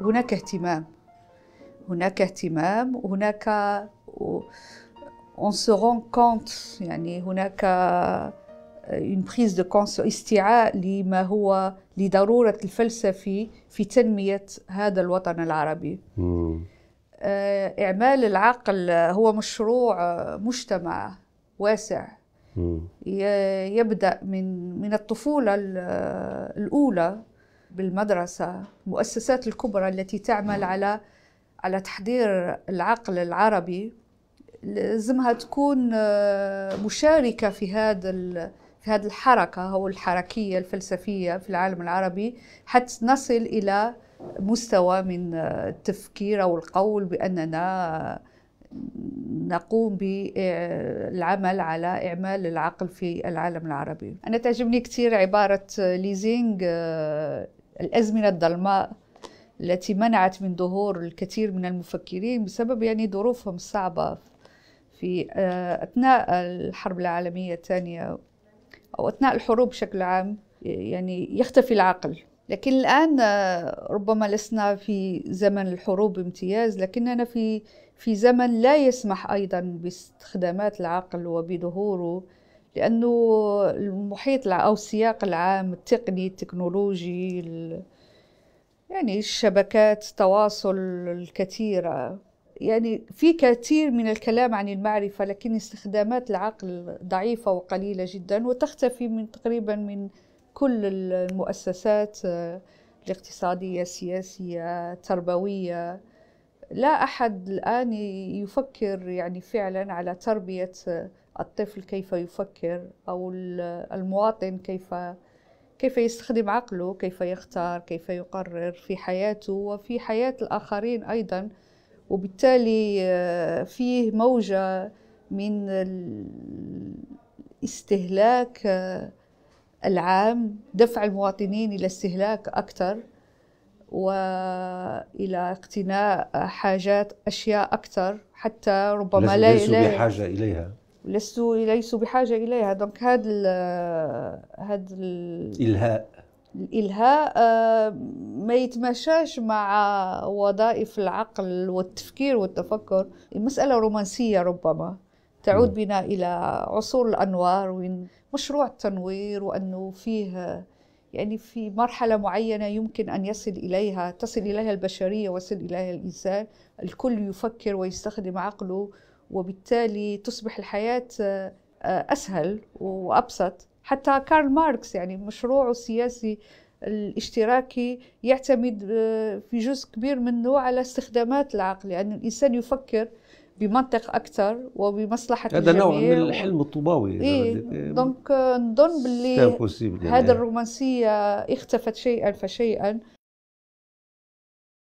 هناك اهتمام هناك اهتمام هناك on se rend compte يعني هناك une prise de conscience استيعاء لما هو لضرورة الفلسفي في تنمية هذا الوطن العربي آه، إعمال العقل هو مشروع آه، مجتمع واسع يبدأ من من الطفولة الأولى بالمدرسة المؤسسات الكبرى التي تعمل نعم. على على تحضير العقل العربي لازمها تكون آه، مشاركة في هذا في هذه الحركة أو الحركية الفلسفية في العالم العربي حتى نصل إلى مستوى من آه، التفكير أو القول بأننا آه، نقوم بالعمل على إعمال العقل في العالم العربي أنا تعجبني كثير عبارة ليزينغ الأزمنة الظلماء التي منعت من ظهور الكثير من المفكرين بسبب يعني ظروفهم الصعبة في آه، أثناء الحرب العالمية الثانية أو أثناء الحروب بشكل عام يعني يختفي العقل لكن الآن آه، ربما لسنا في زمن الحروب بامتياز لكننا في في زمن لا يسمح أيضا باستخدامات العقل وبظهوره لأنه المحيط أو السياق العام التقني التكنولوجي يعني الشبكات التواصل الكثيرة يعني في كثير من الكلام عن المعرفة لكن استخدامات العقل ضعيفة وقليلة جدا وتختفي من تقريبا من كل المؤسسات آه، الاقتصادية السياسية التربوية لا أحد الآن يفكر يعني فعلا على تربية الطفل كيف يفكر أو المواطن كيف كيف يستخدم عقله كيف يختار كيف يقرر في حياته وفي حياة الآخرين أيضا وبالتالي آه، فيه موجة من الاستهلاك آه، العام دفع المواطنين إلى استهلاك أكثر والى اقتناء حاجات اشياء اكثر حتى ربما لا ليسوا بحاجه اليها لسوا ليسوا بحاجه اليها دونك هذا هذا الالهاء الالهاء ما يتماشاش مع وظائف العقل والتفكير والتفكر مساله رومانسيه ربما تعود نعم. بنا الى عصور الانوار وين مشروع التنوير وانه فيه يعني في مرحلة معينة يمكن أن يصل إليها تصل إليها البشرية ويصل إليها الإنسان الكل يفكر ويستخدم عقله وبالتالي تصبح الحياة آه، أسهل وأبسط حتى كارل ماركس يعني مشروعه السياسي الاشتراكي يعتمد آه، في جزء كبير منه على استخدامات العقل يعني الإنسان يفكر بمنطق اكثر وبمصلحه هذا نوع من الحلم الطوباوي إيه؟ دونك نظن باللي هذه الرومانسيه اختفت شيئا فشيئا